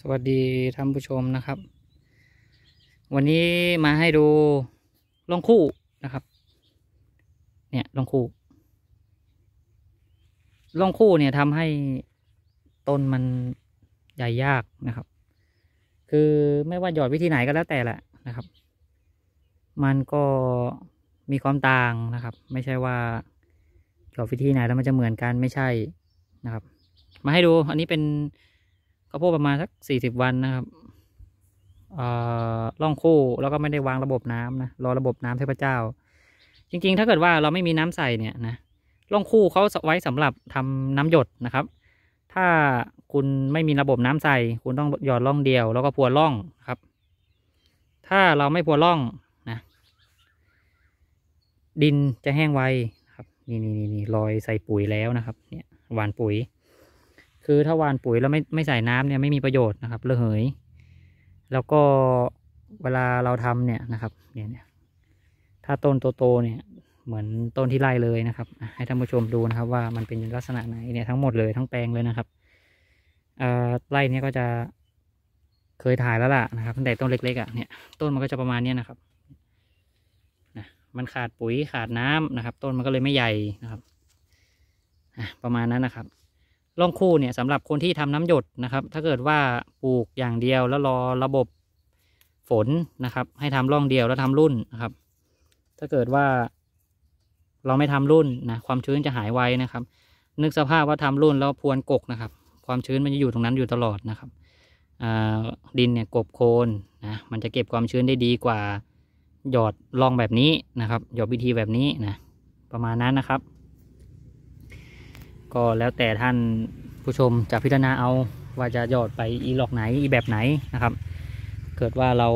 สวัสดีท่านผู้ชมนะครับ วันนี้มาให้ดูลองคู่นะครับ เนี่ยลองคู่ ลองคู่เนี่ยทำให้ต้นมันใหญ่ยากนะครับ คือไม่ว่าหยอดวิธีไหนก็แล้วแต่แหละนะครับ มันก็มีความต่างนะครับ ไม่ใช่ว่า หยอดวิธีไหนแล้วมันจะเหมือนกันไม่ใช่นะครับ มาให้ดูอันนี้เป็นาวโพดประมาณสักสี่สิบวันนะครับล่องคู่แล้วก็ไม่ได้วางระบบน้ำนะรอระบบน้ำเทพเจ้า จริงๆ ถ้าเกิดว่าเราไม่มีน้ำใส่เนี่ยนะล่องคู่เขาไว้สำหรับทำน้ำหยดนะครับ ถ้าคุณไม่มีระบบน้ำใส่คุณต้องหยอดล่องเดียว แล้วก็พัวล่องครับ ถ้าเราไม่พัวล่องนะ ดินจะแห้งไวครับ นี่นี่นี่ลอยใส่ปุ๋ยแล้วนะครับ เนี่ยหวานปุ๋ยคือถ้าวานปุ๋ยแล้วไม่ไม่ใส่น้ำเนี่ยไม่มีประโยชน์นะครับระเหย แล้วก็เวลาเราทำเนี่ยนะครับ เนี่ยถ้าต้นโตๆเนี่ย เหมือนต้นที่ไล่เลยนะครับให้ท่านผู้ชมดูนะครับว่ามันเป็นลักษณะไหนเนี่ยทั้งหมดเลย ทั้งแปลงเลยนะครับไล่เนี่ยก็จะเคยถ่ายแล้วล่ะนะครับตั้งแต่ต้นเล็ก ๆอ่ะเนี่ยต้นมันก็จะประมาณนี้นะครับนะมันขาดปุ๋ยขาดน้ำนะครับ ต้นมันก็เลยไม่ใหญ่นะครับประมาณนั้นนะครับร่องคู่เนี่ยสำหรับคนที่ทำน้ำหยดนะครับ ถ้าเกิดว่าปลูกอย่างเดียวแล้วรอระบบฝนนะครับ ให้ทำร่องเดียวแล้วทำรุ่นนะครับ ถ้าเกิดว่าเราไม่ทำรุ่นนะความชื้นจะหายไวนะครับ นึกสภาพว่าทำรุ่นแล้วพวนกกนะครับ ความชื้นมันจะอยู่ตรงนั้นอยู่ตลอดนะครับดินเนี่ยกบโคนนะมันจะเก็บความชื้นได้ดีกว่า หยอดลองแบบนี้นะครับ หยอดวิธีแบบนี้นะประมาณนั้นนะครับ็แล้วแต่ท่านผู้ชมจะพิจารณาเอาว่าจะยอดไปอีหลอกไหนอีแบบไหนนะครับ เกิดว่าเรา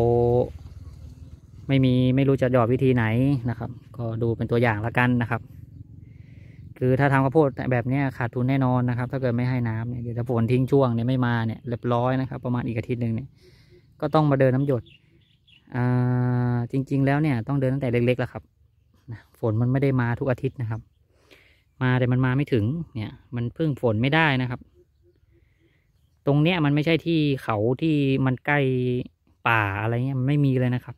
ไม่มีไม่รู้จะหยอดวิธีไหนนะครับ ก็ดูเป็นตัวอย่างละกันนะครับ คือถ้าทำข้าวโพดแบบนี้ขาดทุนแน่นอนนะครับ ถ้าเกิดไม่ให้น้ำเนี่ยเดี๋ยวถ้าฝนทิ้งช่วงเนี่ยไม่มาเนี่ยเรียบร้อยนะครับประมาณอีกอาทิตย์หนึ่งเนี่ยก็ต้องมาเดินน้ำหยดจริงๆแล้วเนี่ย ต้องเดินตั้งแต่เล็กๆแล้วครับฝนมันไม่ได้มาทุกอาทิตย์นะครับมา แต่มันมาไม่ถึงเนี่ย มันพึ่งฝนไม่ได้นะครับ ตรงเนี้ยมันไม่ใช่ที่เขาที่มันใกล้ป่าอะไรเงี้ย มันไม่มีเลยนะครับ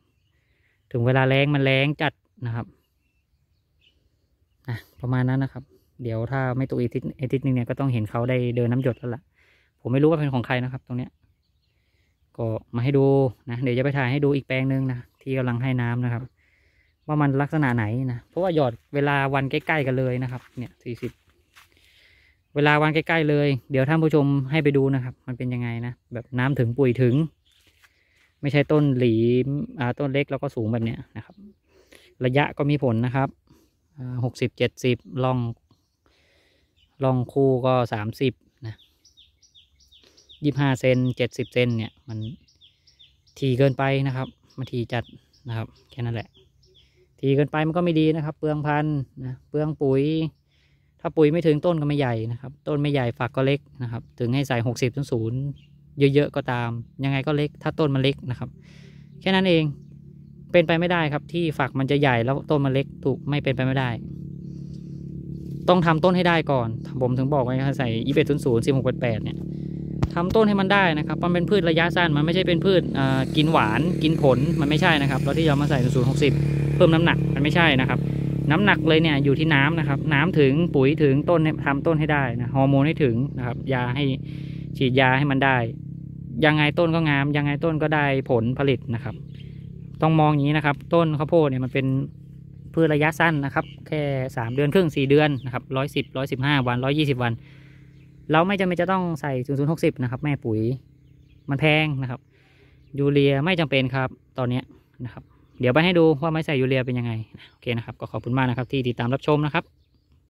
ถึงเวลาแรงมันแรงจัดนะครับนะประมาณนั้นนะครับ เดี๋ยวถ้าไม่ตกอีทิศอีทิศนึงเนี่ยก็ต้องเห็นเขาได้เดินน้ำหยด แล้วล่ะผมไม่รู้ว่าเป็น ของใครนะครับ ตรงเนี้ย ก็มาให้ดูนะเดี๋ยวจะไปถ่ายให้ดูอีกแปลงหนึ่งนะที่กำลังให้น้ำนะครับว่ามันลักษณะไหนนะ เพราะว่าหยอดเวลาวันใกล้ ๆ กันเลยนะครับ เนี่ยสี่สิบ เวลาวันใกล้ๆเลย เดี๋ยวท่านผู้ชมให้ไปดูนะครับ มันเป็นยังไงนะ แบบน้ำถึงปุ๋ยถึง ไม่ใช่ต้นหลีอ่าต้นเล็กแล้วก็สูงแบบเนี้ยนะครับ ระยะก็มีผลนะครับ หกสิบเจ็ดสิบลองลองคู่ก็สามสิบนะยี่ห้าเซนเจ็ดสิบเซนเนี่ยมันทีเกินไปนะครับ มาทีจัดนะครับแค่นั้นแหละถี่เกินไปมันก็ไม่ดีนะครับ เปลืองพันธุ์นะเปลืองปุ๋ย ถ้าปุ๋ยไม่ถึงต้นก็ไม่ใหญ่นะครับ ต้นไม่ใหญ่ฝักก็เล็กนะครับถึงให้ใส่หกสิบถึงศูนย์เยอะๆก็ตาม ยังไงก็เล็ก ถ้าต้นมันเล็กนะครับแค่นั้นเองเป็นไปไม่ได้ครับ ที่ฝักมันจะใหญ่แล้วต้นมันเล็ก ถูกไม่เป็นไปไม่ได้ ต้องทำต้นให้ได้ก่อนผมถึงบอกไว้ใส่ยี่สิบเอ็ดศูนย์ศูนย์สิบหกแปดแปดเนี่ยทำต้นให้มันได้นะครับ มันเป็นพืชระยะสั้นมันไม่ใช่เป็นพืชกินหวานกินผลมันไม่ใช่นะครับเราที่จะมาใส่ศูนย์หกสิบพิ่มน้ำหนักมันไม่ใช่นะครับ น้ำหนักเลยเนี่ยอยู่ที่น้ำนะครับ น้ำถึงปุ๋ยถึงต้นทำต้นให้ได้นะ ฮอร์โมนให้ถึงนะครับ ยาให้ฉีดยาให้มันได้ ยังไงต้นก็งาม ยังไงต้นก็ได้ผลผลิตนะครับ ต้องมองอย่างนี้นะครับ ต้นข้าวโพดเนี่ยมันเป็นพืชระยะสั้นนะครับแค่ 3 เดือนครึ่ง 4 เดือนนะครับร้อยสิบร้อยสิบห้าวันร้อยยี่สิบวัน เราไม่จำเป็นจะต้องใส่ศูนย์ศูนย์หกสิบนะครับ แม่ปุ๋ยมันแพงนะครับ ยูเรียไม่จำเป็นครับ ตอนนี้นะครับเดี๋ยวไปให้ดูว่าไม้ใส่ยูเรียเป็นยังไงโอเคนะครับก็ขอบคุณมากนะครับที่ติดตามรับชมนะครับ